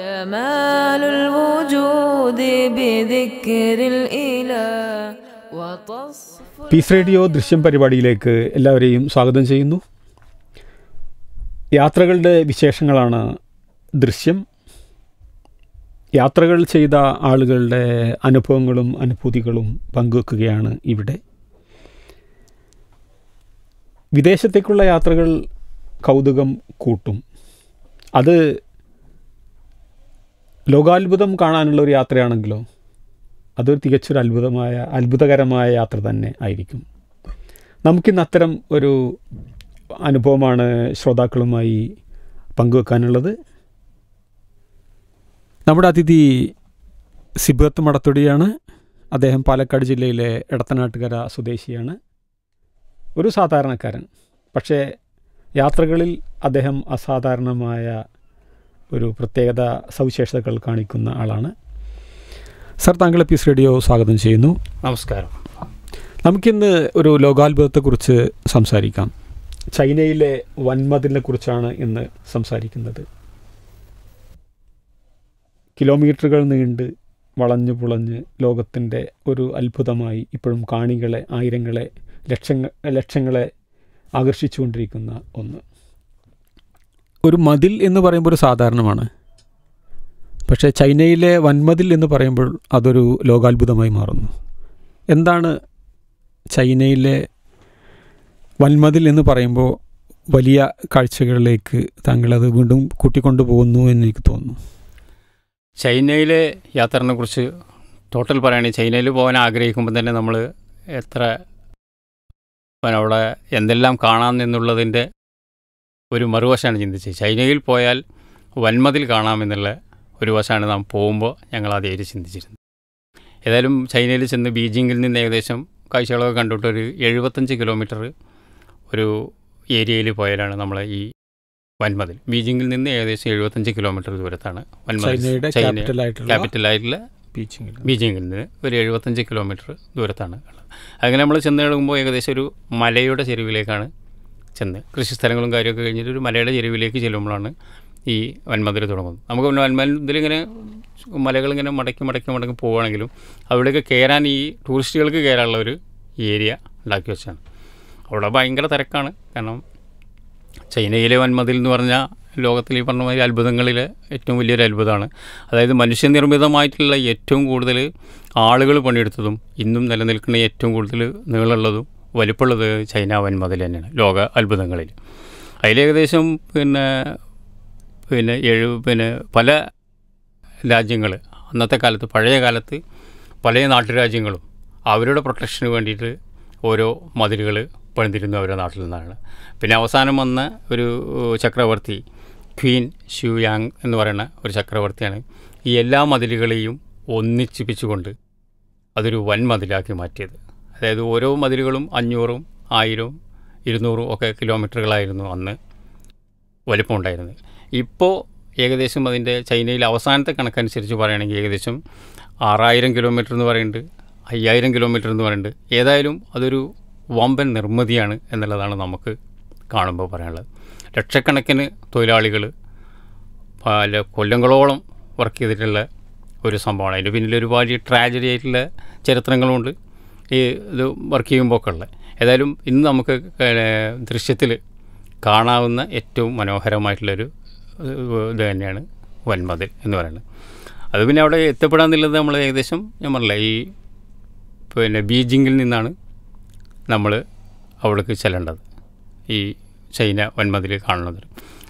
جمال الوجود بذكر الإله piece radio ദൃശ്യം പരിപാടിയിലേക്ക് എല്ലാവരെയും സ്വാഗതം ചെയ്യുന്നു യാത്രകളുടെ വിശേഷങ്ങളാണ് ദൃശ്യം യാത്രകൾ ചെയ്ത ആളുകളുടെ അനുഭവങ്ങളും അനുഭൂതികളും പങ്കുവെക്കുകയാണ് ഇവിടെ വിദേശത്തേക്കുള്ള യാത്രകൾ കൗതുകം കൂട്ടും അത് ലോകാത്ഭുതം കാണാനുള്ള ഒരു യാത്രയാണെങ്കിലോ അതൊരു തികച്ചൊരു അത്ഭുതമായ അത്ഭുതകരമായ യാത്ര തന്നെ ആയിരിക്കും നമുക്കിന്ന് അത്തരം ഒരു അനുഭവമാണ് ശ്രോതാക്കളുമായി പങ്കുവെക്കാനുള്ളത് നമ്മുടെ അതിഥി സിബത്ത് മടത്തൊടിയാണ് അദ്ദേഹം പാലക്കാട് ജില്ലയിലെ ഇടത്തനാട്ടുകര സ്വദേശിയാണ് ഒരു സാധാരണക്കാരൻ പക്ഷേ യാത്രകളിൽ അദ്ദേഹം അസാധാരണമായ ഒരു പ്രത്യേകത സവിശേഷതകൾ കാണിക്കുന്ന ആളാണ് സർ താങ്കൾ പീസ് റേഡിയോ സ്വാഗതം ചെയ്യുന്നു നമസ്കാരം നമുക്കിന്ന് ഒരു ലോകാത്ഭുതത്തെക്കുറിച്ച് സംസാരിക്കാം ചൈനയിലെ വൻമതിലിനെ കുറിച്ചാണ് ഇന്ന് സംസാരിക്കുന്നത് കിലോമീറ്ററുകൾ നീണ്ട് വളഞ്ഞു പുളഞ്ഞ് ലോകത്തിൻ്റെ ഒരു അത്ഭുതമായി ഇപ്പോഴും കാണികളെ ആയിരങ്ങളെ ലക്ഷങ്ങ ലക്ഷങ്ങളെ ആകർഷിച്ചുകൊണ്ടിരിക്കുന്ന ഒന്ന് ഒരു മതിൽ എന്ന് പറയുമ്പോൾ ഒരു സാധാരണമാണ് പക്ഷേ ചൈനയിലെ വൻമതിൽ എന്ന് പറയുമ്പോൾ അതൊരു ലോകാത്ഭുതമായി മാറുന്നു എന്താണ് ചൈനയിലെ വൻമതിൽ എന്ന് പറയുമ്പോൾ വലിയ കാഴ്ചകളിലേക്ക് താങ്കളത് വീണ്ടും കൂട്ടിക്കൊണ്ടു പോകുന്നു എന്ന് എനിക്ക് തോന്നുന്നു ചൈനയിലെ യാത്രനെ കുറിച്ച് ടോട്ടൽ പറയുകയാണെങ്കിൽ ചൈനയിൽ പോകാൻ ആഗ്രഹിക്കുമ്പോൾ തന്നെ നമ്മൾ എത്ര അവിടെ എന്തെല്ലാം കാണാം എന്നുള്ളതിൻ്റെ ഒരു മറുവശമാണ് ചിന്തിച്ചത് ചൈനയിൽ പോയാൽ വന്മതിൽ കാണാമെന്നുള്ള ഒരു വശമാണ് നാം പോകുമ്പോൾ ഞങ്ങൾ അതേര് ചിന്തിച്ചിരുന്നത് ഏതായാലും ചൈനയിൽ ചെന്ന് ബീജിങ്ങിൽ നിന്ന് ഏകദേശം കാഴ്ചകളൊക്കെ കണ്ടിട്ടൊരു എഴുപത്തഞ്ച് കിലോമീറ്റർ ഒരു ഏരിയയിൽ പോയാലാണ് നമ്മൾ ഈ വന്മതിൽ ബീജിങ്ങിൽ നിന്ന് ഏകദേശം എഴുപത്തഞ്ച് കിലോമീറ്റർ ദൂരത്താണ് വന്മതിൽ ക്യാപിറ്റലായിട്ടുള്ള ബീജിങ്ങിൽ ബീജിംഗിൽ നിന്ന് ഒരു എഴുപത്തഞ്ച് കിലോമീറ്റർ ദൂരത്താണ് അങ്ങനെ നമ്മൾ ചെന്ന് കിടക്കുമ്പോൾ ഏകദേശം ഒരു മലയുടെ ചെരുവിലേക്കാണ് ചെന്ന് കൃഷിസ്ഥലങ്ങളും കാര്യമൊക്കെ കഴിഞ്ഞിട്ട് ഒരു മലയുടെ ചെരുവിലേക്ക് ചെല്ലുമ്പോഴാണ് ഈ വന്മതിൽ തുടങ്ങുന്നത് നമുക്ക് പിന്നെ വന്മതിലിങ്ങനെ മലകളിങ്ങനെ മടക്കി മടക്കി മടക്കി പോവുകയാണെങ്കിലും അവിടേക്ക് കയറാൻ ഈ ടൂറിസ്റ്റുകൾക്ക് കയറാനുള്ള ഒരു ഏരിയ ഉണ്ടാക്കി വെച്ചാണ് അവിടെ ഭയങ്കര തിരക്കാണ് കാരണം ചൈനയിലെ വന്മതിൽ എന്ന് പറഞ്ഞാൽ ലോകത്തിൽ ഈ പറഞ്ഞ മാതിരി അത്ഭുതങ്ങളിൽ ഏറ്റവും വലിയൊരു അത്ഭുതമാണ് അതായത് മനുഷ്യനിർമ്മിതമായിട്ടുള്ള ഏറ്റവും കൂടുതൽ ആളുകൾ പണിയെടുത്തതും ഇന്നും നിലനിൽക്കുന്ന ഏറ്റവും കൂടുതൽ നീളമുള്ളതും വലിപ്പമുള്ളത് ചൈന മുതൽ തന്നെയാണ് ലോക അത്ഭുതങ്ങളിൽ അതിലേകദേശം പിന്നെ പിന്നെ ഏഴ് പിന്നെ പല രാജ്യങ്ങൾ അന്നത്തെ കാലത്ത് പഴയ കാലത്ത് പല നാട്ടുരാജ്യങ്ങളും അവരുടെ പ്രൊട്ടക്ഷന് വേണ്ടിയിട്ട് ഓരോ മതിലുകൾ പണിതിരുന്നു അവരുടെ നാട്ടിൽ നിന്നാണ് പിന്നെ അവസാനം വന്ന ഒരു ചക്രവർത്തി ക്വീൻ ഷുയാങ് എന്ന് പറയുന്ന ഒരു ചക്രവർത്തിയാണ് ഈ എല്ലാ മതിലുകളെയും ഒന്നിച്ചിപ്പിച്ചുകൊണ്ട് അതൊരു വൻ മതിലാക്കി മാറ്റിയത് അതായത് ഓരോ മതിലുകളും അഞ്ഞൂറും ആയിരവും ഇരുന്നൂറും ഒക്കെ കിലോമീറ്ററുകളായിരുന്നു അന്ന് വലിപ്പമുണ്ടായിരുന്നത് ഇപ്പോൾ ഏകദേശം അതിൻ്റെ ചൈനയിൽ അവസാനത്തെ കണക്കനുസരിച്ച് പറയുകയാണെങ്കിൽ ഏകദേശം ആറായിരം കിലോമീറ്റർ എന്ന് പറയുന്നുണ്ട് അയ്യായിരം കിലോമീറ്റർ എന്ന് പറയുന്നുണ്ട് ഏതായാലും അതൊരു വമ്പൻ നിർമ്മിതിയാണ് എന്നുള്ളതാണ് നമുക്ക് കാണുമ്പോൾ പറയാനുള്ളത് ലക്ഷക്കണക്കിന് തൊഴിലാളികൾ പല കൊല്ലങ്ങളോളം വർക്ക് ചെയ്തിട്ടുള്ള ഒരു സംഭവമാണ് അതിന് പിന്നിൽ ഒരുപാട് ട്രാജഡി ആയിട്ടുള്ള ചരിത്രങ്ങളുമുണ്ട് ഈ ഇത് വർക്ക് ചെയ്യുമ്പോഴൊക്കെ ഉള്ളത് ഏതായാലും ഇന്ന് നമുക്ക് ദൃശ്യത്തിൽ കാണാവുന്ന ഏറ്റവും മനോഹരമായിട്ടുള്ളൊരു ഇത് തന്നെയാണ് വൻമതിൽ എന്ന് പറയുന്നത് അത് പിന്നെ അവിടെ എത്തപ്പെടാന്നുള്ളത് നമ്മൾ ഏകദേശം ഞാൻ പറഞ്ഞില്ല ഈ പിന്നെ ബീജിങ്ങിൽ നിന്നാണ് നമ്മൾ അവിടേക്ക് ചെല്ലേണ്ടത് ഈ ചൈന വൻമതിൽ കാണുന്നത്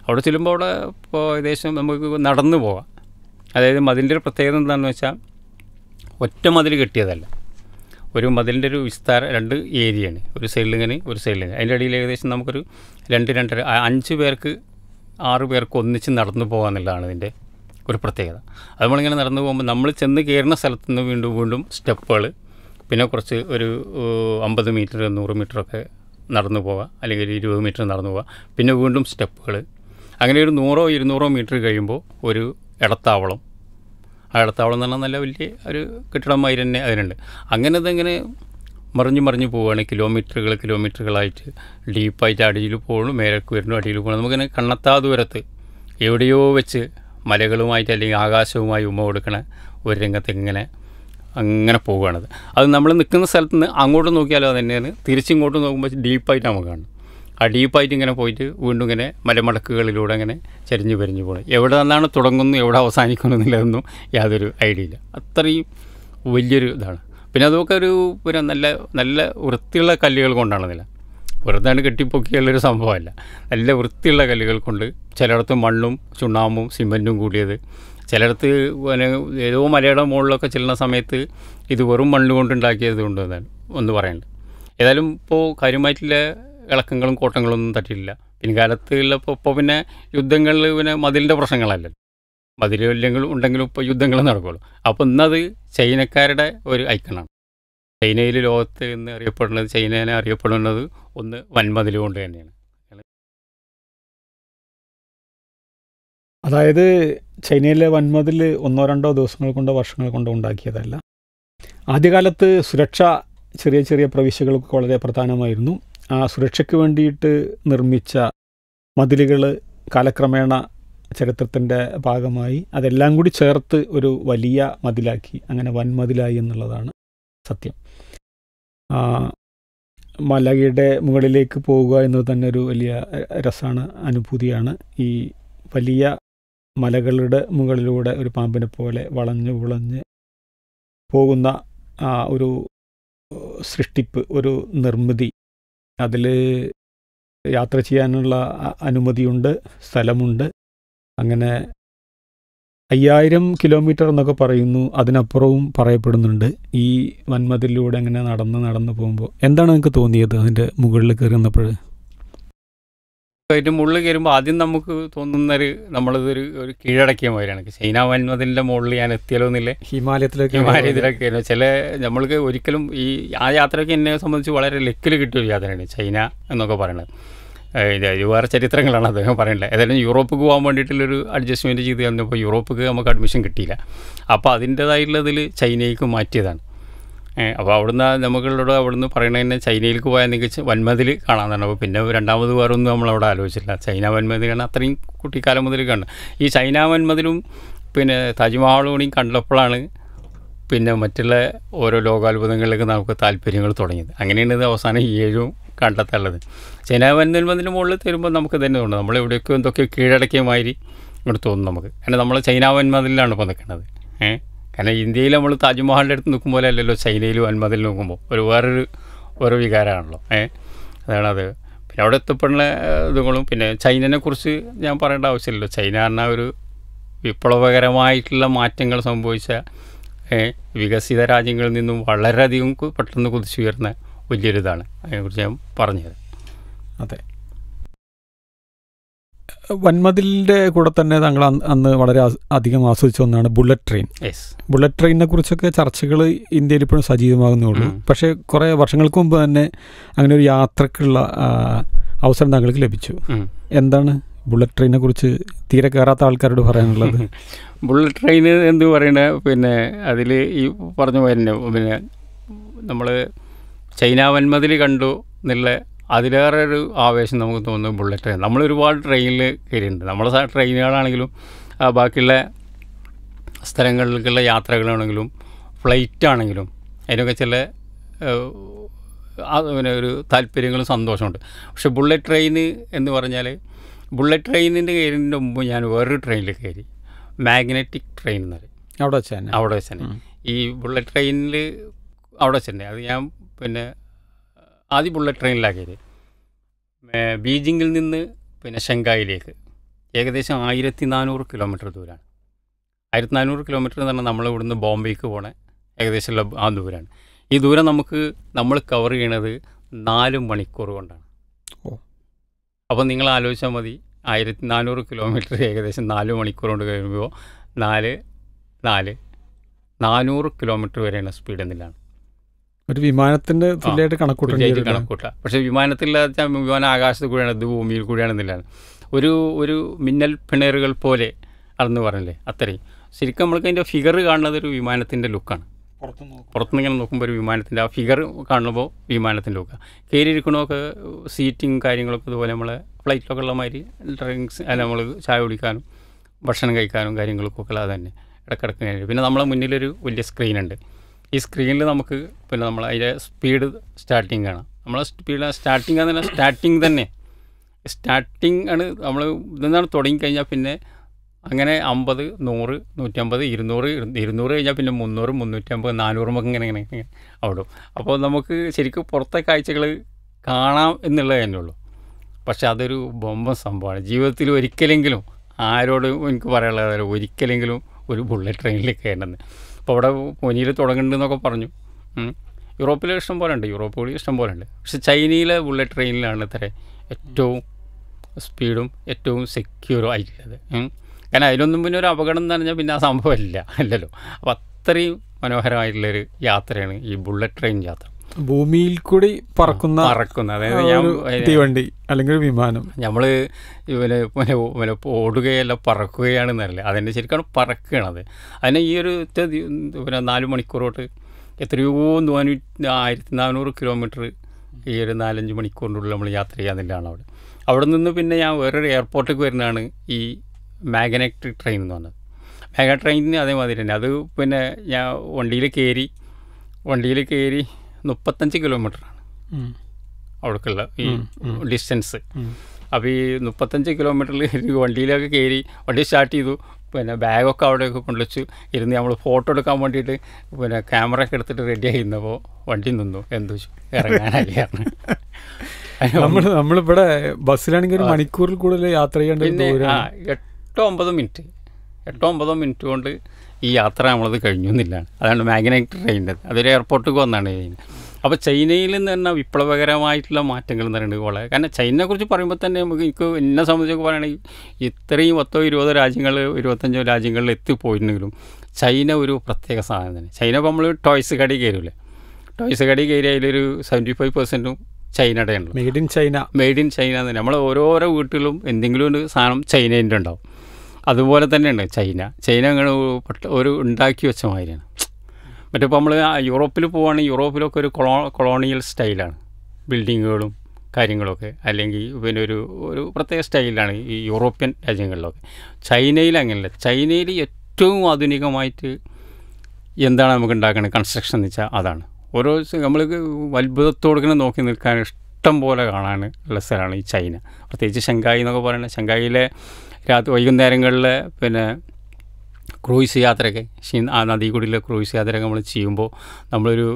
അവിടെ ചെല്ലുമ്പോൾ അവിടെ ഇപ്പോൾ ഏകദേശം നമുക്ക് നടന്നു പോകാം അതായത് മതിലിൻ്റെ ഒരു പ്രത്യേകത എന്താണെന്ന് വെച്ചാൽ ഒറ്റ മതിൽ കെട്ടിയതല്ല ഒരു മതിലിൻ്റെ ഒരു വിസ്താരം രണ്ട് ഏരിയയാണ് ഒരു സൈഡിലിങ്ങനെ ഒരു സൈഡിലിങ്ങനെ അതിൻ്റെ ഇടയിൽ ഏകദേശം നമുക്കൊരു രണ്ട് രണ്ടര അഞ്ച് പേർക്ക് ആറ് പേർക്ക് ഒന്നിച്ച് നടന്നു പോകാമെന്നുള്ളതാണ് ഇതിൻ്റെ ഒരു പ്രത്യേകത അത് നമ്മളിങ്ങനെ നടന്നു പോകുമ്പോൾ നമ്മൾ ചെന്ന് കയറുന്ന സ്ഥലത്തു നിന്ന് വീണ്ടും വീണ്ടും സ്റ്റെപ്പുകൾ പിന്നെ കുറച്ച് ഒരു അമ്പത് മീറ്റർ നൂറ് മീറ്ററൊക്കെ നടന്നു പോവുക അല്ലെങ്കിൽ ഒരു ഇരുപത് മീറ്റർ നടന്നു പോവുക പിന്നെ വീണ്ടും സ്റ്റെപ്പുകൾ അങ്ങനെ ഒരു നൂറോ ഇരുന്നൂറോ മീറ്റർ കഴിയുമ്പോൾ ഒരു ഇടത്താവളം അടത്താവളം തന്നെ നല്ല വലിയ ഒരു കെട്ടിടമായി തന്നെ അതിനുണ്ട് അങ്ങനെ ഇതെങ്ങനെ മറിഞ്ഞ് മറിഞ്ഞ് പോവുകയാണ് കിലോമീറ്ററുകൾ കിലോമീറ്ററുകളായിട്ട് ഡീപ്പായിട്ട് അടിയിൽ പോകണം മേലേക്ക് വരുന്നു അടിയിൽ പോകണം നമുക്കിങ്ങനെ കണ്ണത്താ ദൂരത്ത് എവിടെയോ വെച്ച് മലകളുമായിട്ട് അല്ലെങ്കിൽ ആകാശവുമായി ഉമ്മ കൊടുക്കണ ഒരു രംഗത്ത് ഇങ്ങനെ അങ്ങനെ പോവുകയാണത് അത് നമ്മൾ നിൽക്കുന്ന സ്ഥലത്ത് നിന്ന് അങ്ങോട്ട് നോക്കിയാലോ അത് തന്നെയാണ് തിരിച്ചിങ്ങോട്ട് നോക്കുമ്പോൾ ഡീപ്പായിട്ട് നമുക്ക് കാണും ആ ഡീപ്പായിട്ട് ഇങ്ങനെ പോയിട്ട് വീണ്ടും ഇങ്ങനെ മലമടക്കുകളിലൂടെ അങ്ങനെ ചരിഞ്ഞു പെരിഞ്ഞു പോകണം എവിടെ നിന്നാണ് തുടങ്ങുന്നു എവിടെ അവസാനിക്കുന്നു എന്നുള്ളതൊന്നും യാതൊരു ഐഡിയ ഇല്ല അത്രയും വലിയൊരു ഇതാണ് പിന്നെ അതൊക്കെ ഒരു പിന്നെ നല്ല നല്ല വൃത്തിയുള്ള കല്ലുകൾ കൊണ്ടാണെന്നില്ല വെറുതെ കെട്ടിപ്പൊക്കിയുള്ളൊരു സംഭവമല്ല നല്ല വൃത്തിയുള്ള കല്ലുകൾ കൊണ്ട് ചിലയിടത്ത് മണ്ണും ചുണ്ണാമ്പും സിമൻറ്റും കൂടിയത് ചിലയിടത്ത് പിന്നെ ഏതോ മലയുടെ മുകളിലൊക്കെ ചെല്ലുന്ന സമയത്ത് ഇത് വെറും മണ്ണ് കൊണ്ടുണ്ടാക്കിയത് കൊണ്ട് തന്നെ ഒന്ന് പറയണ്ട ഏതായാലും ഇപ്പോൾ കാര്യമായിട്ടുള്ള ഇളക്കങ്ങളും കോട്ടങ്ങളും ഒന്നും തട്ടിയില്ല പിൻകാലത്ത് ഉള്ളപ്പോൾ ഇപ്പോൾ പിന്നെ യുദ്ധങ്ങളിൽ പിന്നെ മതിലിൻ്റെ പ്രശ്നങ്ങളല്ല മതിലും ഇല്ലെങ്കിലും ഉണ്ടെങ്കിലും ഇപ്പോൾ യുദ്ധങ്ങൾ നടക്കുള്ളൂ അപ്പോൾ ഇന്നത് ചൈനക്കാരുടെ ഒരു ഐക്കണാണ് ചൈനയിൽ ലോകത്ത് ഇന്ന് അറിയപ്പെടുന്നത് ചൈനനെ അറിയപ്പെടുന്നത് ഒന്ന് വൻമതിൽ കൊണ്ട് തന്നെയാണ് അതായത് ചൈനയിലെ വൻമതിൽ ഒന്നോ രണ്ടോ ദിവസങ്ങൾ കൊണ്ടോ വർഷങ്ങൾ കൊണ്ടോ ഉണ്ടാക്കിയതല്ല ആദ്യകാലത്ത് സുരക്ഷ ചെറിയ ചെറിയ പ്രവിശ്യകൾക്ക് വളരെ പ്രധാനമായിരുന്നു ആ സുരക്ഷയ്ക്ക് വേണ്ടിയിട്ട് നിർമ്മിച്ച മതിലുകൾ കാലക്രമേണ ചരിത്രത്തിൻ്റെ ഭാഗമായി അതെല്ലാം കൂടി ചേർത്ത് ഒരു വലിയ മതിലാക്കി അങ്ങനെ വൻമതിലായി എന്നുള്ളതാണ് സത്യം മലയുടെ മുകളിലേക്ക് പോവുക എന്നത് തന്നെ ഒരു വലിയ രസമാണ് അനുഭൂതിയാണ് ഈ വലിയ മലകളുടെ മുകളിലൂടെ ഒരു പാമ്പിനെ പോലെ വളഞ്ഞ് ഉളഞ്ഞ് പോകുന്ന ഒരു സൃഷ്ടിപ്പ് ഒരു നിർമ്മിതി അതിൽ യാത്ര ചെയ്യാനുള്ള അനുമതിയുണ്ട് സ്ഥലമുണ്ട് അങ്ങനെ അയ്യായിരം കിലോമീറ്റർ എന്നൊക്കെ പറയുന്നു അതിനപ്പുറവും പറയപ്പെടുന്നുണ്ട് ഈ വന്മതിലൂടെ അങ്ങനെ നടന്ന് നടന്ന് പോകുമ്പോൾ എന്താണ് നിങ്ങൾക്ക് തോന്നിയത് അതിൻ്റെ മുകളിൽ കയറുന്നപ്പോൾ അതിൻ്റെ മുകളിൽ കയറുമ്പോൾ ആദ്യം നമുക്ക് തോന്നുന്നൊരു നമ്മളിതൊരു ഒരു കീഴടക്കിയ മാതിരിയാണ് ചൈന വന്മതിൻ്റെ മുകളിൽ ഞാൻ എത്തിയാലോ എന്നില്ലേ ഹിമാലയത്തിലൊക്കെ ഹിമാലയത്തിലൊക്കെ ആയിരുന്നു ചില നമ്മൾക്ക് ഒരിക്കലും ഈ ആ യാത്രയൊക്കെ എന്നെ സംബന്ധിച്ച് വളരെ ലക്കിൽ കിട്ടിയൊരു യാത്രയാണ് ചൈന എന്നൊക്കെ പറയുന്നത് ഇത് വേറെ ചരിത്രങ്ങളാണ് അദ്ദേഹം പറയണ്ടത് ഏതായാലും യൂറോപ്പിൽ പോകാൻ വേണ്ടിയിട്ടുള്ളൊരു അഡ്ജസ്റ്റ്മെൻറ്റ് ചെയ്ത് തന്നപ്പോൾ യൂറോപ്പിൽ നമുക്ക് അഡ്മിഷൻ കിട്ടിയില്ല അപ്പോൾ അതിൻ്റേതായിട്ടുള്ളതിൽ ചൈനയ്ക്ക് മാറ്റിയതാണ് അപ്പോൾ അവിടുന്ന് നമുക്കുള്ളോട് അവിടുന്ന് പറയുന്നത് തന്നെ ചൈനയിലേക്ക് പോയാൽ നികച്ച് വന്മതിൽ കാണാൻ തന്നെ അപ്പോൾ പിന്നെ രണ്ടാമത് ഒന്നും നമ്മളവിടെ ആലോചിച്ചില്ല ചൈന വന്മതിൽ കാരണം അത്രയും കുട്ടിക്കാലം മുതൽ കാണും ഈ ചൈന വന്മതിലും പിന്നെ താജ്മഹലും കണ്ടപ്പോഴാണ് പിന്നെ മറ്റുള്ള ഓരോ ലോകാത്ഭുതങ്ങളിലേക്ക് നമുക്ക് താല്പര്യങ്ങൾ തുടങ്ങിയത് അങ്ങനെയാണ് ഇത് അവസാനം ഈ ഏഴും കണ്ടെത്താനുള്ളത് ചൈന വന്മതിന് മുകളിൽ തരുമ്പോൾ നമുക്ക് തന്നെ തോന്നുന്നു നമ്മൾ എവിടെയൊക്കെയോ എന്തൊക്കെയോ കീഴടക്കിയ മാതിരി ഇങ്ങോട്ട് തോന്നും നമുക്ക് കാരണം നമ്മൾ ചൈന വന്മതിലാണ് ഇപ്പോൾ നിൽക്കുന്നത് ഏഹ് കാരണം ഇന്ത്യയിൽ നമ്മൾ താജ്മഹലിൻ്റെ അടുത്ത് നിൽക്കുമ്പോൾ പോലെ അല്ലല്ലോ ചൈനയിലും അൻമതിൽ നോക്കുമ്പോൾ ഒരു വേറൊരു ഓരോ വികാരമാണല്ലോ ഏ അതാണത് പിന്നെ അവിടെ എത്തപ്പെടുന്ന ഇതുങ്ങളും പിന്നെ ചൈനനെ കുറിച്ച് ഞാൻ പറയേണ്ട ആവശ്യമില്ലല്ലോ ചൈന പറഞ്ഞാൽ ഒരു വിപ്ലവകരമായിട്ടുള്ള മാറ്റങ്ങൾ സംഭവിച്ച വികസിത രാജ്യങ്ങളിൽ നിന്നും വളരെയധികം പെട്ടെന്ന് വലിയൊരു ഇതാണ് അതിനെക്കുറിച്ച് ഞാൻ പറഞ്ഞത് അതെ വന്മതിലിന്റെ കൂടെ തന്നെ താങ്കൾ അന്ന് വളരെ അധികം ആസ്വദിച്ച ഒന്നാണ് ബുള്ളറ്റ് ട്രെയിൻ ബുള്ളറ്റ് ട്രെയിനിനെ കുറിച്ചൊക്കെ ചർച്ചകൾ ഇന്ത്യയിൽ ഇപ്പോഴും സജീവമാകുന്നേ ഉള്ളൂ പക്ഷേ കുറേ വർഷങ്ങൾക്ക് മുമ്പ് തന്നെ അങ്ങനെ ഒരു യാത്രക്കുള്ള അവസരം താങ്കൾക്ക് ലഭിച്ചു എന്താണ് ബുള്ളറ്റ് ട്രെയിനെ കുറിച്ച് തീരെ കയറാത്ത ആൾക്കാരോട് പറയാനുള്ളത് ബുള്ളറ്റ് ട്രെയിൻ എന്ന് പറയുന്നത് പിന്നെ അതിൽ ഈ പറഞ്ഞു പോലെ പിന്നെ നമ്മൾ ചൈന വന്മതിൽ കണ്ടു എന്നുള്ള അതിലേറെ ഒരു ആവേശം നമുക്ക് തോന്നുന്നത് ബുള്ളറ്റ് ട്രെയിൻ നമ്മൾ ഒരുപാട് ട്രെയിനിൽ കയറിയിട്ടുണ്ട് നമ്മളെ ട്രെയിനുകളാണെങ്കിലും ബാക്കിയുള്ള സ്ഥലങ്ങളിലേക്കുള്ള യാത്രകളാണെങ്കിലും ഫ്ലൈറ്റ് ആണെങ്കിലും അതിനൊക്കെ ചില പിന്നെ ഒരു താല്പര്യങ്ങളും സന്തോഷമുണ്ട് പക്ഷെ ബുള്ളറ്റ് ട്രെയിൻ എന്ന് പറഞ്ഞാൽ ബുള്ളറ്റ് ട്രെയിനിൻ്റെ കയറിൻ്റെ മുമ്പ് ഞാൻ വേറൊരു ട്രെയിനിൽ കയറി മാഗ്നറ്റിക് ട്രെയിൻ എന്ന് പറയും അവിടെ വെച്ചാൽ അവിടെ വെച്ചാൽ ഈ ബുള്ളറ്റ് ട്രെയിനിൽ അവിടെ വെച്ചിട്ടുണ്ടെങ്കിൽ അത് ഞാൻ പിന്നെ ആദ്യം ബുള്ളറ്റ് ട്രെയിനിലാക്കിയത് ബീജിങ്ങിൽ നിന്ന് പിന്നെ ഷങ്കായിലേക്ക് ഏകദേശം ആയിരത്തി നാനൂറ് കിലോമീറ്റർ ദൂരമാണ് ആയിരത്തി നാനൂറ് കിലോമീറ്റർ എന്ന് പറഞ്ഞാൽ നമ്മൾ ഇവിടുന്ന് ബോംബെക്ക് പോണ ഏകദേശമുള്ള ആ ദൂരമാണ് ഈ ദൂരം നമുക്ക് നമ്മൾ കവർ ചെയ്യണത് നാല് മണിക്കൂർ കൊണ്ടാണ് അപ്പോൾ നിങ്ങൾ ആലോചിച്ചാൽ മതി ആയിരത്തി നാനൂറ് കിലോമീറ്റർ ഏകദേശം നാല് മണിക്കൂർ കൊണ്ട് കഴിയുമ്പോൾ നാല് നാല് നാനൂറ് കിലോമീറ്റർ വരെയാണ് സ്പീഡ് എന്നില്ലാണ് ഒരു വിമാനത്തിന്റെ തുല്യമായിട്ട് കണക്കൂട്ടായിട്ട് കണക്കൂട്ട പക്ഷെ വിമാനത്തിൽ വിമാനം ആകാശത്ത് കൂടിയാണ് ഇത് ഭൂമിയിൽ കൂടെയാണെന്നില്ലാണ് ഒരു ഒരു മിന്നൽ പിണറുകൾ പോലെ അളന്ന് പറഞ്ഞില്ലേ അത്രയും ശരിക്കും നമ്മൾക്ക് അതിൻ്റെ ഫിഗർ കാണുന്നത് ഒരു വിമാനത്തിൻ്റെ ലുക്കാണ് പുറത്തുനിന്ന് ഇങ്ങനെ നോക്കുമ്പോൾ ഒരു വിമാനത്തിൻ്റെ ആ ഫിഗർ കാണുമ്പോൾ വിമാനത്തിൻ്റെ ലുക്കാണ് കയറിയിരിക്കണമൊക്കെ സീറ്റിങ് കാര്യങ്ങളൊക്കെ ഇതുപോലെ നമ്മളെ ഫ്ലൈറ്റിലൊക്കെ ഉള്ള മാതിരി ഡ്രിങ്ക്സ് അല്ല നമ്മൾ ചായ കുടിക്കാനും ഭക്ഷണം കഴിക്കാനും കാര്യങ്ങൾക്കൊക്കെ ഉള്ളത് തന്നെ ഇടക്കിടക്ക് പിന്നെ നമ്മളെ മുന്നിലൊരു വലിയ സ്ക്രീനുണ്ട് ഈ സ്ക്രീനിൽ നമുക്ക് പിന്നെ നമ്മൾ അതിൻ്റെ സ്പീഡ് സ്റ്റാർട്ടിങ് കാണാം നമ്മൾ സ്പീഡ് സ്റ്റാർട്ടിങ് എന്ന് പറഞ്ഞാൽ സ്റ്റാർട്ടിങ് തന്നെ സ്റ്റാർട്ടിങ് ആണ് നമ്മൾ ഇതെന്നാണ് തുടങ്ങിക്കഴിഞ്ഞാൽ പിന്നെ അങ്ങനെ അമ്പത് നൂറ് നൂറ്റമ്പത് ഇരുന്നൂറ് ഇരുന്നൂറ് കഴിഞ്ഞാൽ പിന്നെ മുന്നൂറ് മുന്നൂറ്റമ്പത് നാനൂറുമൊക്കെ ഇങ്ങനെ ഇങ്ങനെ അവിടും അപ്പോൾ നമുക്ക് ശരിക്കും പുറത്തെ കാഴ്ചകൾ കാണാം എന്നുള്ളത് തന്നെ ഉള്ളൂ പക്ഷെ അതൊരു ബൊമ്പ സംഭവമാണ് ജീവിതത്തിൽ ഒരിക്കലെങ്കിലും ആരോടും എനിക്ക് പറയാനുള്ളത് ഒരിക്കലെങ്കിലും ഒരു ബുള്ളറ്റ് ട്രെയിനിൽ കയറുന്നത് അപ്പോൾ അവിടെ പൊനിയിൽ തുടങ്ങുന്നുണ്ടെന്നൊക്കെ പറഞ്ഞു യൂറോപ്പിൽ ഇഷ്ടം പോലെ ഉണ്ട് യൂറോപ്പുകൾ ഇഷ്ടം പോലെ ഉണ്ട് പക്ഷെ ചൈനയിലെ ബുള്ളറ്റ് ട്രെയിനിലാണ് ഇത്ര ഏറ്റവും സ്പീഡും ഏറ്റവും സെക്യൂറും ആയിട്ടുള്ളത് കാരണം അതിനൊന്നും പിന്നെ ഒരു അപകടം എന്ന് പറഞ്ഞാൽ പിന്നെ ആ സംഭവമില്ല അല്ലല്ലോ അപ്പോൾ അത്രയും മനോഹരമായിട്ടുള്ളൊരു യാത്രയാണ് ഈ ബുള്ളറ്റ് ട്രെയിൻ യാത്ര ഭൂമിയിൽ കൂടി പറക്കുന്ന പറക്കുന്ന അതായത് ഞാൻ തീവണ്ടി അല്ലെങ്കിൽ വിമാനം നമ്മൾ ഇവനെ പിന്നെ ഓടുകയല്ല പറക്കുകയാണെന്നല്ല അതിൻ്റെ ശരിക്കാണ് പറക്കുകയാണത് അതിനെ ഈ ഒരു പിന്നെ നാല് മണിക്കൂറോട്ട് എത്രയോ നൂറ്റി ആയിരത്തി നാനൂറ് കിലോമീറ്റർ ഈ ഒരു നാലഞ്ച് മണിക്കൂറിനുള്ളിൽ നമ്മൾ യാത്ര ചെയ്യാന്നില്ലാണ് അവിടെ അവിടെ നിന്ന് പിന്നെ ഞാൻ വേറൊരു എയർപോർട്ടിലേക്ക് വരുന്നതാണ് ഈ മാഗ്നറ്റിക് ട്രെയിൻ എന്ന് പറഞ്ഞത് മാഗ ട്രെയിനിന് അതേമാതിരി തന്നെ അത് പിന്നെ ഞാൻ വണ്ടിയിൽ കയറി വണ്ടിയിൽ കയറി മുപ്പത്തഞ്ച് കിലോമീറ്ററാണ് അവിടേക്കുള്ള ഈ ഡിസ്റ്റൻസ് അപ്പോൾ ഈ മുപ്പത്തഞ്ച് കിലോമീറ്ററിൽ വണ്ടിയിലൊക്കെ കയറി വണ്ടി സ്റ്റാർട്ട് ചെയ്തു പിന്നെ ബാഗൊക്കെ അവിടെയൊക്കെ കൊണ്ടുവച്ചു ഇരുന്ന് നമ്മൾ ഫോട്ടോ എടുക്കാൻ വേണ്ടിയിട്ട് പിന്നെ ക്യാമറ ഒക്കെ എടുത്തിട്ട് റെഡിയായി ഇരുന്നപ്പോൾ വണ്ടി നിന്നു എന്തു ഇറങ്ങാനായിരുന്നു നമ്മൾ നമ്മളിവിടെ ബസ്സിലാണെങ്കിൽ ഒരു മണിക്കൂറിൽ കൂടുതൽ യാത്ര ചെയ്യേണ്ടത് എട്ടോ ഒമ്പതോ മിനിറ്റ് എട്ടോ ഒമ്പതോ മിനിറ്റ് കൊണ്ട് ഈ യാത്ര നമ്മളത് കഴിഞ്ഞു എന്നില്ലാണ് അതാണ് മാഗ്നൈറ്റ് ട്രെയിനിൻ്റെ അതൊരു എയർപോർട്ടിൽ വന്നാണ് ചെയ്യുന്നത് അപ്പോൾ ചൈനയിൽ നിന്ന് തന്നെ വിപ്ലവകരമായിട്ടുള്ള മാറ്റങ്ങൾ എന്ന് പറയുന്നത് വളരെ കാരണം ചൈനയെ കുറിച്ച് പറയുമ്പോൾ തന്നെ നമുക്ക് എനിക്ക് എന്നെ സംബന്ധിച്ചൊക്കെ പറയുകയാണെങ്കിൽ ഇത്രയും പത്തോ ഇരുപതോ രാജ്യങ്ങൾ ഇരുപത്തഞ്ചോ രാജ്യങ്ങളിൽ എത്തിപ്പോയിരുന്നെങ്കിലും ചൈന ഒരു പ്രത്യേക സാധനം തന്നെ ചൈന ഇപ്പോൾ നമ്മൾ ടോയ്സ് കടി കയറില്ലേ ടോയ്സ് കടി കയറി അതിലൊരു സെവൻറ്റി ഫൈവ് പെർസെൻറ്റും ചൈനയുടെ ഉണ്ട് made in China made in China തന്നെ നമ്മൾ ഓരോരോ വീട്ടിലും എന്തെങ്കിലും ഒരു സാധനം ചൈനേൻ്റെ ഉണ്ടാവും അതുപോലെ തന്നെയുണ്ട് ചൈന ചൈന അങ്ങനെ ഒരു ഉണ്ടാക്കി വെച്ച മാതിരിയാണ് ഇപ്പോൾ നമ്മൾ യൂറോപ്പിൽ പോവുകയാണെങ്കിൽ യൂറോപ്പിലൊക്കെ ഒരു കൊളോ കൊളോണിയൽ സ്റ്റൈലാണ് ബിൽഡിങ്ങുകളും കാര്യങ്ങളൊക്കെ അല്ലെങ്കിൽ പിന്നെ ഒരു ഒരു പ്രത്യേക സ്റ്റൈലാണ് ഈ യൂറോപ്യൻ രാജ്യങ്ങളിലൊക്കെ ചൈനയിൽ അങ്ങനെയല്ല ചൈനയിൽ ഏറ്റവും ആധുനികമായിട്ട് എന്താണ് നമുക്ക് ഉണ്ടാക്കുന്നത് കൺസ്ട്രക്ഷൻ എന്ന് വെച്ചാൽ അതാണ് ഓരോ നമ്മൾ ഇങ്ങനെ നോക്കി നിൽക്കാൻ ഇഷ്ടം പോലെ കാണാൻ ഉള്ള സ്ഥലമാണ് ഈ ചൈന പ്രത്യേകിച്ച് ഷങ്കായി എന്നൊക്കെ പറയുന്നത് ഷങ്കായിലെ രാത്രി വൈകുന്നേരങ്ങളിൽ പിന്നെ ക്രൂയിസ് യാത്രയൊക്കെ ആ നദി കൂടിയുള്ള ക്രൂയിസ് യാത്ര നമ്മൾ ചെയ്യുമ്പോൾ നമ്മളൊരു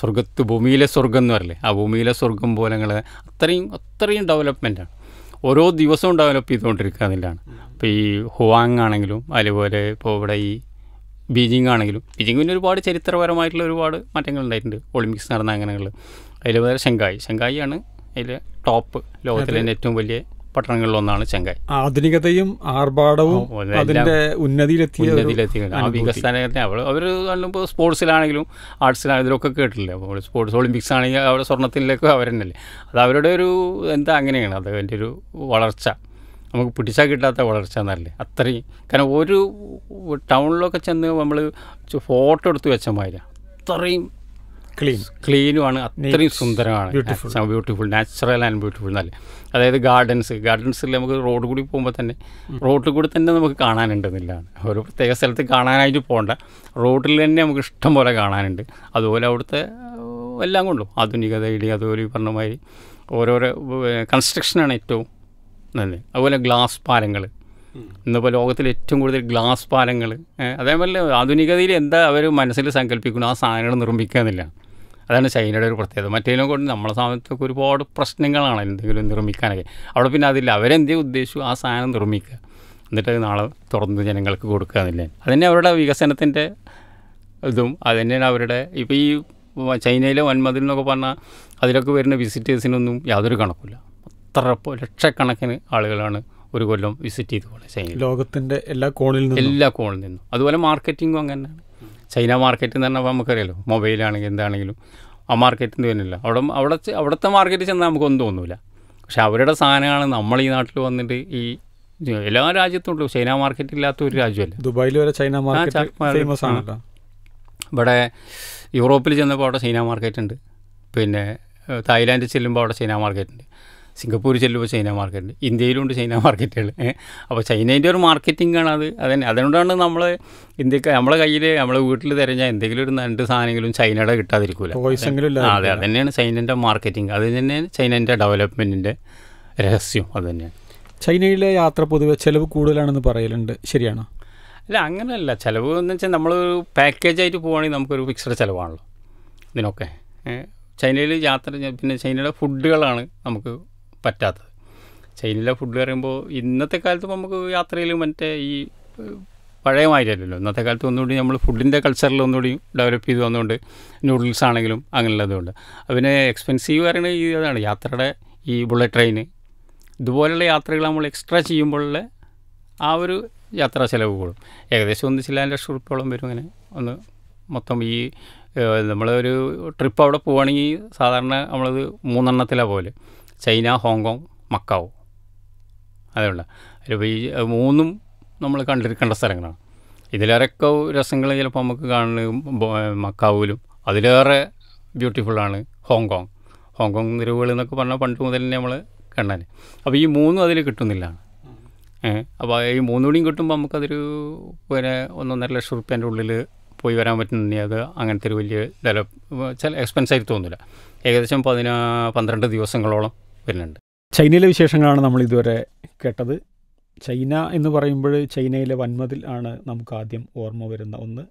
സ്വർഗത്ത് ഭൂമിയിലെ സ്വർഗം എന്ന് പറയില്ലേ ആ ഭൂമിയിലെ സ്വർഗം പോലെ ഞങ്ങൾ അത്രയും അത്രയും ഡെവലപ്മെൻറ്റാണ് ഓരോ ദിവസവും ഡെവലപ്പ് ചെയ്തുകൊണ്ടിരിക്കുക എന്നുള്ളതാണ് ഇപ്പോൾ ഈ ഹുവാങ് ആണെങ്കിലും അതുപോലെ ഇപ്പോൾ ഇവിടെ ഈ ബീജിംഗ് ആണെങ്കിലും പിന്നെ ഒരുപാട് ചരിത്രപരമായിട്ടുള്ള ഒരുപാട് മാറ്റങ്ങൾ ഉണ്ടായിട്ടുണ്ട് ഒളിമ്പിക്സ് നടന്ന അങ്ങനെയുള്ള അതിൽ വേറെ ഷങ്കായി ആണ് അതിൽ ടോപ്പ് ലോകത്തിലെ ഏറ്റവും വലിയ പട്ടണങ്ങളിലൊന്നാണ് ചെങ്കായ് ആധുനികതയും ആർഭാടവും അതിന്റെ ഉന്നതിയിലെത്തിയ വികസനത്തെ അവൾ അവർ കാണുമ്പോൾ സ്പോർട്സിലാണെങ്കിലും ആർട്സിലാണെങ്കിലും ഒക്കെ കേട്ടില്ല അപ്പോൾ സ്പോർട്സ് ഒളിമ്പിക്സ് ആണെങ്കിൽ അവിടെ സ്വർണ്ണത്തിലൊക്കെ അവർ തന്നെയല്ലേ അത് അവരുടെ ഒരു എന്താ അങ്ങനെയാണ് അത് അതിൻ്റെ ഒരു വളർച്ച നമുക്ക് പിടിച്ചാൽ കിട്ടാത്ത വളർച്ച എന്നല്ലേ അത്രയും കാരണം ഒരു ടൗണിലൊക്കെ ചെന്ന് നമ്മൾ ഫോട്ടോ എടുത്ത് വെച്ച മാതിരി അത്രയും ക്ലീൻ ക്ലീനുമാണ് അത്രയും സുന്ദരമാണ് ബ്യൂട്ടിഫുൾ നാച്ചുറൽ ആൻഡ് ബ്യൂട്ടിഫുൾ നല്ല അതായത് ഗാർഡൻസ് ഗാർഡൻസിൽ നമുക്ക് റോഡ് കൂടി പോകുമ്പോൾ തന്നെ റോഡിൽ കൂടി തന്നെ നമുക്ക് കാണാനുണ്ടെന്നില്ലാണ് ഒരു പ്രത്യേക സ്ഥലത്ത് കാണാനായിട്ട് പോകണ്ട റോഡിൽ തന്നെ നമുക്ക് ഇഷ്ടം പോലെ കാണാനുണ്ട് അതുപോലെ അവിടുത്തെ എല്ലാം കൊണ്ടും ആധുനികതയുടെ അതുപോലെ പറഞ്ഞമാതിരി ഓരോരോ കൺസ്ട്രക്ഷനാണ് ഏറ്റവും നല്ലത് അതുപോലെ ഗ്ലാസ് പാലങ്ങൾ ഇന്നിപ്പോൾ ലോകത്തിൽ ഏറ്റവും കൂടുതൽ ഗ്ലാസ് പാലങ്ങൾ അതേപോലെ ആധുനികതയിൽ എന്താ അവർ മനസ്സിൽ സങ്കല്പിക്കുന്നു ആ സാധനങ്ങൾ നിർമ്മിക്കുക എന്നില്ല അതാണ് ചൈനയുടെ ഒരു പ്രത്യേകത മറ്റേതിനെ കൊണ്ട് നമ്മളെ സമയത്തൊക്കെ ഒരുപാട് പ്രശ്നങ്ങളാണ് എന്തെങ്കിലും നിർമ്മിക്കാനൊക്കെ അവിടെ പിന്നെ അതില്ല അവരെന്തേ ഉദ്ദേശിച്ചു ആ സാധനം നിർമ്മിക്കുക എന്നിട്ട് നാളെ തുറന്ന് ജനങ്ങൾക്ക് കൊടുക്കുക എന്നില്ല അതന്നെ അവരുടെ വികസനത്തിൻ്റെ ഇതും അത് തന്നെയാണ് അവരുടെ ഇപ്പോൾ ഈ ചൈനയിലെ വൻമതിൽ എന്നൊക്കെ പറഞ്ഞാൽ അതിലൊക്കെ വരുന്ന വിസിറ്റേഴ്സിനൊന്നും യാതൊരു കണക്കില്ല അത്ര ലക്ഷക്കണക്കിന് ആളുകളാണ് ഒരു കൊല്ലം വിസിറ്റ് ചെയ്ത് പോകുന്നത് ചൈന ലോകത്തിൻ്റെ എല്ലാ കോണിൽ നിന്നും എല്ലാ കോണിൽ നിന്നും അതുപോലെ മാർക്കറ്റിങ്ങും അങ്ങനെ ചൈന മാർക്കറ്റ് എന്ന് പറഞ്ഞാൽ നമുക്കറിയാലോ മൊബൈലാണെങ്കിൽ എന്താണെങ്കിലും ആ മാർക്കറ്റിൽ നിന്ന് വരുന്നില്ല അവിടെ അവിടെ അവിടുത്തെ മാർക്കറ്റിൽ ചെന്നാൽ നമുക്കൊന്നും തോന്നില്ല പക്ഷെ അവരുടെ സാധനമാണ് നമ്മൾ ഈ നാട്ടിൽ വന്നിട്ട് ഈ എല്ലാ രാജ്യത്തുള്ളൂ ചൈന മാർക്കറ്റ് ഇല്ലാത്ത ഒരു രാജ്യമല്ല ദുബായിൽ വരെ ചൈന മാർക്കറ്റ് ഫേമസ് ആണല്ലോ ഇവിടെ യൂറോപ്പിൽ ചെന്നപ്പോൾ അവിടെ ചൈന മാർക്കറ്റ് ഉണ്ട് പിന്നെ തായ്ലാൻഡിൽ ചെല്ലുമ്പോൾ അവിടെ ചൈന മാർക്കറ്റ് ഉണ്ട് സിംഗപ്പൂർ ചെല്ലുമ്പോൾ ചൈന മാർക്കറ്റിൽ ഇന്ത്യയിലുണ്ട് ചൈന മാർക്കറ്റുകൾ അപ്പോൾ ചൈനേൻ്റെ ഒരു മാർക്കറ്റിംഗാണ് അത് അതന്നെ അതുകൊണ്ടാണ് നമ്മൾ ഇന്ത്യക്ക് നമ്മളെ കയ്യിൽ നമ്മളെ വീട്ടിൽ തിരഞ്ഞാൽ എന്തെങ്കിലും ഒരു രണ്ട് സാധനങ്ങളും ചൈനയുടെ കിട്ടാതിരിക്കില്ല അതെ തന്നെയാണ് ചൈനൻ്റെ മാർക്കറ്റിംഗ് അത് തന്നെയാണ് ചൈനൻ്റെ ഡെവലപ്മെൻറ്റിൻ്റെ രഹസ്യം അത് തന്നെയാണ് ചൈനയിലെ യാത്ര പൊതുവെ ചിലവ് കൂടുതലാണെന്ന് പറയലുണ്ട് ശരിയാണോ അല്ല അങ്ങനെയല്ല ചിലവ് എന്ന് വെച്ചാൽ നമ്മൾ പാക്കേജ് ആയിട്ട് പോവുകയാണെങ്കിൽ നമുക്കൊരു ഫിക്സഡ് ചിലവാണല്ലോ ഇതിനൊക്കെ ചൈനയിൽ യാത്ര പിന്നെ ചൈനയുടെ ഫുഡുകളാണ് നമുക്ക് പറ്റാത്തത് ചൈനയിലെ ഫുഡ് പറയുമ്പോൾ ഇന്നത്തെ കാലത്ത് നമുക്ക് യാത്രയിൽ മറ്റേ ഈ പഴയ മാതിരിയല്ലല്ലോ ഇന്നത്തെ കാലത്ത് ഒന്നുകൂടി നമ്മൾ ഫുഡിൻ്റെ കൾച്ചറിൽ ഒന്നുകൂടി ഡെവലപ്പ് ചെയ്ത് വന്നുകൊണ്ട് നൂഡിൽസ് ആണെങ്കിലും അങ്ങനെയുള്ളതുകൊണ്ട് അതിന് എക്സ്പെൻസീവ് പറയുന്നത് ഈ അതാണ് യാത്രയുടെ ഈ ബുള്ളറ്റ് ട്രെയിന് ഇതുപോലെയുള്ള യാത്രകൾ നമ്മൾ എക്സ്ട്രാ ചെയ്യുമ്പോഴുള്ള ആ ഒരു യാത്രാ ചിലവ് കൂടും ഏകദേശം ഒന്ന് ചില ലക്ഷം റുപ്യോളം വരും അങ്ങനെ ഒന്ന് മൊത്തം ഈ നമ്മളൊരു ട്രിപ്പ് അവിടെ പോവുകയാണെങ്കിൽ സാധാരണ നമ്മളത് മൂന്നെണ്ണത്തിലാണ് പോലെ ചൈന ഹോങ്കോങ് മക്കാവ് അതുള്ള അപ്പോൾ ഈ മൂന്നും നമ്മൾ കണ്ടിരിക്കേണ്ട സ്ഥലങ്ങളാണ് ഇതിലേറെയൊക്കെ രസങ്ങൾ ചിലപ്പോൾ നമുക്ക് കാണുന്നത് മക്കാവിലും അതിലേറെ ബ്യൂട്ടിഫുള്ളാണ് ഹോങ്കോങ് ഹോങ്കോങ് നിരവുകൾ എന്നൊക്കെ പറഞ്ഞാൽ പണ്ട് മുതൽ തന്നെ നമ്മൾ കണ്ടാൽ അപ്പോൾ ഈ മൂന്നും അതിൽ കിട്ടുന്നില്ല അപ്പോൾ ഈ മൂന്നും കൂടിയും കിട്ടുമ്പോൾ നമുക്കതൊരു പിന്നെ ഒന്നൊന്നര ലക്ഷം റുപ്യേൻ്റെ ഉള്ളിൽ പോയി വരാൻ പറ്റുന്ന അത് അങ്ങനത്തെ ഒരു വലിയ ഡെവലപ്പ് ചില എക്സ്പെൻസായിട്ട് തോന്നില്ല ഏകദേശം പതിനാ പന്ത്രണ്ട് ദിവസങ്ങളോളം വരുന്നുണ്ട് ചൈനയിലെ വിശേഷങ്ങളാണ് നമ്മൾ ഇതുവരെ കേട്ടത് ചൈന എന്ന് പറയുമ്പോൾ ചൈനയിലെ വന്മതിൽ ആണ് നമുക്ക് ആദ്യം ഓർമ്മ വരുന്ന ഒന്ന്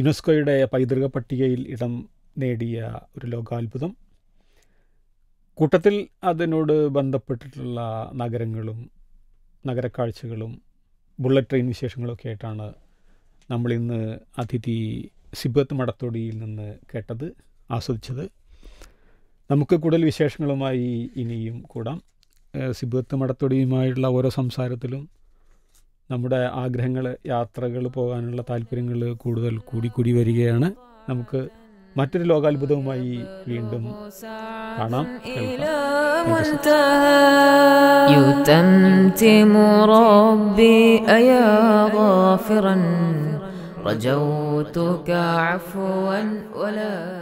യുനെസ്കോയുടെ പൈതൃക പട്ടികയിൽ ഇടം നേടിയ ഒരു ലോകാത്ഭുതം കൂട്ടത്തിൽ അതിനോട് ബന്ധപ്പെട്ടിട്ടുള്ള നഗരങ്ങളും നഗരക്കാഴ്ചകളും ബുള്ളറ്റ് ട്രെയിൻ വിശേഷങ്ങളൊക്കെ ആയിട്ടാണ് നമ്മളിന്ന് അതിഥി സിബത്ത് മടത്തോടിയിൽ നിന്ന് കേട്ടത് ആസ്വദിച്ചത് നമുക്ക് കൂടുതൽ വിശേഷങ്ങളുമായി ഇനിയും കൂടാം സിബത്ത് മടത്തൊടിയുമായുള്ള ഓരോ സംസാരത്തിലും നമ്മുടെ ആഗ്രഹങ്ങൾ യാത്രകൾ പോകാനുള്ള താല്പര്യങ്ങൾ കൂടുതൽ കൂടി കൂടി വരികയാണ് നമുക്ക് മറ്റൊരു ലോകാത്ഭുതവുമായി വീണ്ടും കാണാം يتمتم ربي